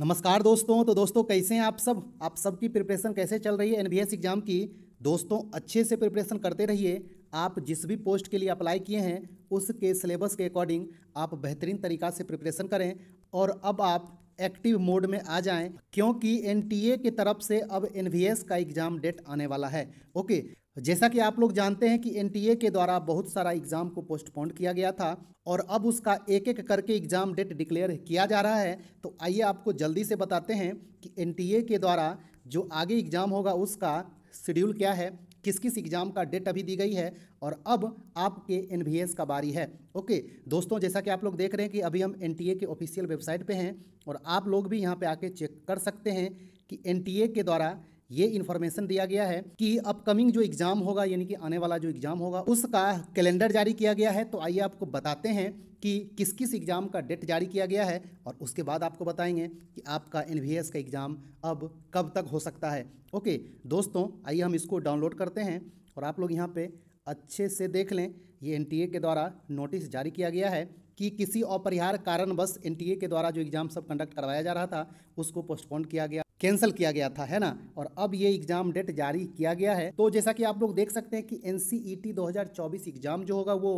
नमस्कार दोस्तों तो दोस्तों कैसे हैं आप सब आप सबकी प्रिपरेशन कैसे चल रही है एनबीएस एग्ज़ाम की दोस्तों अच्छे से प्रिपरेशन करते रहिए आप जिस भी पोस्ट के लिए अप्लाई किए हैं उसके सिलेबस के अकॉर्डिंग आप बेहतरीन तरीका से प्रिपरेशन करें और अब आप एक्टिव मोड में आ जाएं क्योंकि एनटीए की तरफ से अब एनवीएस का एग्ज़ाम डेट आने वाला है ओके जैसा कि आप लोग जानते हैं कि एनटीए के द्वारा बहुत सारा एग्जाम को पोस्टपोन किया गया था और अब उसका एक एक करके एग्जाम डेट डिक्लेयर किया जा रहा है तो आइए आपको जल्दी से बताते हैं कि एनटीए के द्वारा जो आगे एग्जाम होगा उसका शेड्यूल क्या है किस किस एग्जाम का डेट अभी दी गई है और अब आपके एन का बारी है ओके दोस्तों जैसा कि आप लोग देख रहे हैं कि अभी हम एन के ऑफिशियल वेबसाइट पर हैं और आप लोग भी यहाँ पर आके चेक कर सकते हैं कि एन के द्वारा ये इन्फॉर्मेशन दिया गया है कि अपकमिंग जो एग्ज़ाम होगा यानी कि आने वाला जो एग्ज़ाम होगा उसका कैलेंडर जारी किया गया है तो आइए आपको बताते हैं कि किस किस एग्ज़ाम का डेट जारी किया गया है और उसके बाद आपको बताएंगे कि आपका एन का एग्ज़ाम अब कब तक हो सकता है ओके दोस्तों आइए हम इसको डाउनलोड करते हैं और आप लोग यहाँ पर अच्छे से देख लें ये एन के द्वारा नोटिस जारी किया गया है कि किसी अपरिहार कारणवश एन के द्वारा जो एग्ज़ाम सब कंडक्ट करवाया जा रहा था उसको पोस्टपोन किया गया कैंसिल किया गया था है ना और अब ये एग्जाम डेट जारी किया गया है तो जैसा कि आप लोग देख सकते हैं कि एन सी ई टी दो हज़ार चौबीस एग्जाम जो होगा वो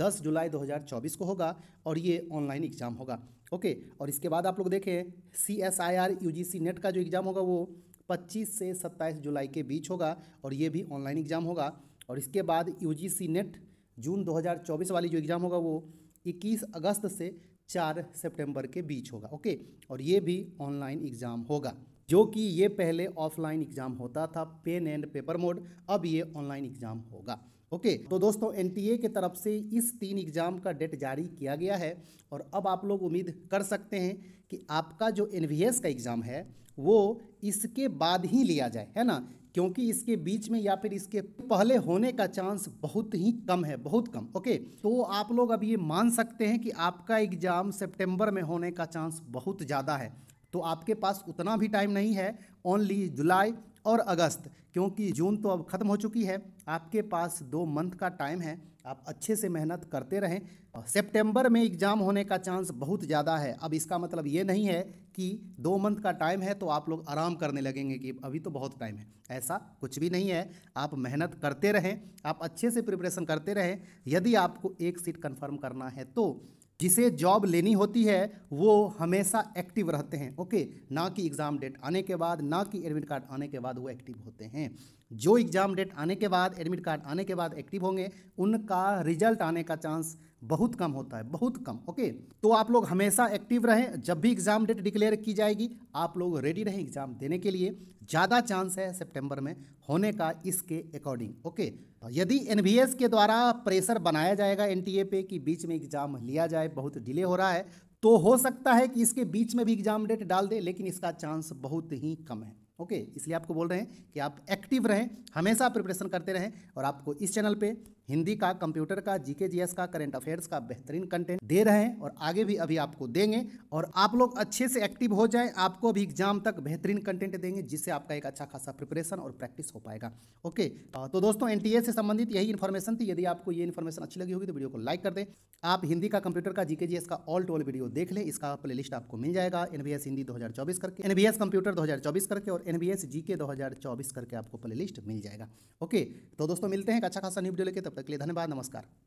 10 जुलाई 2024 को होगा और ये ऑनलाइन एग्जाम होगा ओके और इसके बाद आप लोग देखें C S I R U G C NET का जो एग्ज़ाम होगा वो 25 से 27 जुलाई के बीच होगा और ये भी ऑनलाइन एग्ज़ाम होगा और इसके बाद यू जी सी नेट जून 2024 वाली जो एग्ज़ाम होगा वो 21 अगस्त से चार सितंबर के बीच होगा ओके और ये भी ऑनलाइन एग्ज़ाम होगा जो कि ये पहले ऑफलाइन एग्ज़ाम होता था पेन एंड पेपर मोड अब ये ऑनलाइन एग्ज़ाम होगा ओके okay, तो दोस्तों एन की तरफ से इस तीन एग्ज़ाम का डेट जारी किया गया है और अब आप लोग उम्मीद कर सकते हैं कि आपका जो एन का एग्ज़ाम है वो इसके बाद ही लिया जाए है ना क्योंकि इसके बीच में या फिर इसके पहले होने का चांस बहुत ही कम है बहुत कम ओके तो आप लोग अब ये मान सकते हैं कि आपका एग्ज़ाम सेप्टेम्बर में होने का चांस बहुत ज़्यादा है तो आपके पास उतना भी टाइम नहीं है ओनली जुलाई और अगस्त क्योंकि जून तो अब ख़त्म हो चुकी है आपके पास दो मंथ का टाइम है आप अच्छे से मेहनत करते रहें सितंबर में एग्ज़ाम होने का चांस बहुत ज़्यादा है अब इसका मतलब ये नहीं है कि दो मंथ का टाइम है तो आप लोग आराम करने लगेंगे कि अभी तो बहुत टाइम है ऐसा कुछ भी नहीं है आप मेहनत करते रहें आप अच्छे से प्रिपरेशन करते रहें यदि आपको एक सीट कन्फर्म करना है तो जिसे जॉब लेनी होती है वो हमेशा एक्टिव रहते हैं ओके ना कि एग्ज़ाम डेट आने के बाद ना कि एडमिट कार्ड आने के बाद वो एक्टिव होते हैं जो एग्ज़ाम डेट आने के बाद एडमिट कार्ड आने के बाद एक्टिव होंगे उनका रिजल्ट आने का चांस बहुत कम होता है बहुत कम ओके तो आप लोग हमेशा एक्टिव रहें जब भी एग्ज़ाम डेट डिक्लेयर की जाएगी आप लोग रेडी रहें एग्ज़ाम देने के लिए ज़्यादा चांस है सितंबर में होने का इसके अकॉर्डिंग ओके तो यदि एन के द्वारा प्रेशर बनाया जाएगा एन पे कि बीच में एग्ज़ाम लिया जाए बहुत डिले हो रहा है तो हो सकता है कि इसके बीच में भी एग्ज़ाम डेट डाल दे लेकिन इसका चांस बहुत ही कम है ओके इसलिए आपको बोल रहे हैं कि आप एक्टिव रहें हमेशा प्रिपरेशन करते रहें और आपको इस चैनल पे हिंदी का कंप्यूटर का जीके जीएस का करंट अफेयर्स का बेहतरीन कंटेंट दे रहे हैं और आगे भी अभी आपको देंगे और आप लोग अच्छे से एक्टिव हो जाएं आपको भी एग्जाम तक बेहतरीन कंटेंट देंगे जिससे आपका एक अच्छा खासा प्रिपरेशन और प्रैक्टिस हो पाएगा ओके तो दोस्तों एन से संबंधित यही इन्फॉर्मेशन थी यदि आपको ये इन्फॉर्मेशन अच्छी लगी होगी तो वीडियो को लाइक कर दें आप हिंदी का कंप्यूटर का जीके जीएस का ऑल टोल वीडियो देख लें इसका प्ले आपको मिल जाएगा एन हिंदी दो करके एन कंप्यूटर दो करके और एन बी दो करके आपको प्ले मिल जाएगा ओके तो दोस्तों मिलते हैं एक अच्छा खासा न्यू वीडियो लेके तब तक के लिए धन्यवाद नमस्कार